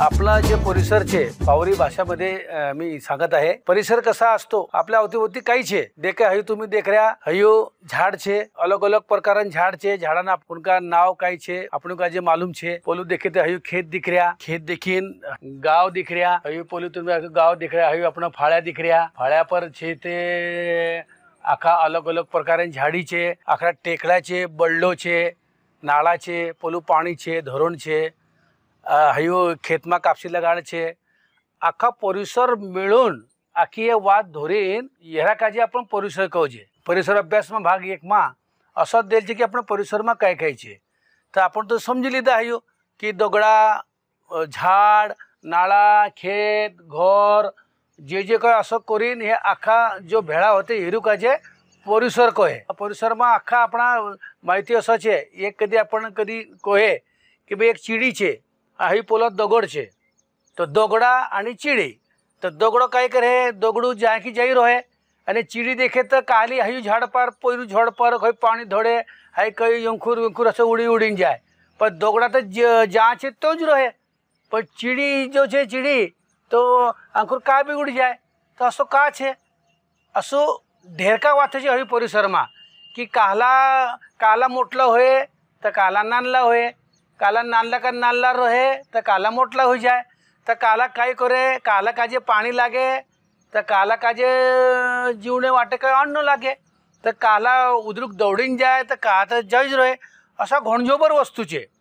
आपला जे परिसर छे पावरी भाषा अ, मी सांगत आहे परिसर कसा असतो आपल्या अवतीभोवती काही छे देखे हयू तुम्ही देख रहा हयो झाड छे अलग अलग प्रकार झाड छे झाडाना उनका नाव काय छे अपनों का जे मालूम छे पोलू देखे तो हयू खेत दिख रहा खेत देखीन गांव दिख रहा हयू पोलू तुम्हें गांव दिख रहा हयू अपना फाड़ा दिख रहा फाड़ा पर छे ते આખા अलग અલગ પ્રકારની ઝાડી છે આખા ટેકડા છે બળડો છે નાળા छे પોલું પાણી છે ધોરણ છે हयो खेतमा कापशी लगाड छे આખા પરિસર મેળવન આખી એ વાત ધોરીને યરા કાજે આપણે પરિસર કહો છે પરિસર અભ્યાસમાં ભાગ એકમાં અસર દેલ છે કે આપણે પરિસરમાં કઈ કઈ છે તો આપણે તો સમજી લીધા હૈયો કે દગડા ઝાડ નાળા ખેત ઘર જે જે કંઈ અસર કરીને એ આખા જો ભેળા હોતે હેરું કાજે પરિસર કહે પરિસરમાં આખા આપણા માહિતી અસર છે એ કદી આપણને કદી કહે કે ભાઈ એક ચીડી છે ही पोलो दगड छे તો દોગડા અને ચીડી તો દોગડો કાંઈ કરે દોગડું જ્યાંથી જઈ રહે અને ચીડી દેખે તો કાલી હયું ઝાડ પર પોયરું ઝાડ પર કોઈ પાણી ધોડે હાઈ કઈ યુંખુર યુંખુર હશે ઉડી ઉડીને જાય પણ દોગડા તો જ્યાં છે તો જ રહે પણ ચીડી જો છે ચીડી તો અંકુર કા બી ઉડી જાય તો અશો કા છે અશો ઢેરકા વાત છે હવી પરિસરમાં કે કાલા કાલા મોટલા હોય તો કાલા નાનલા હોય काला नानला का नानला रहे तर काला मोठला होई जाय तर काला काय करे काला काजे पाणी लागे तर काला काजे जीवने वाटे काय अन्न लागे तर काला उद्रुक दौडीन जाय तर का तर जज रहे असा घोणजोबर वस्तूचे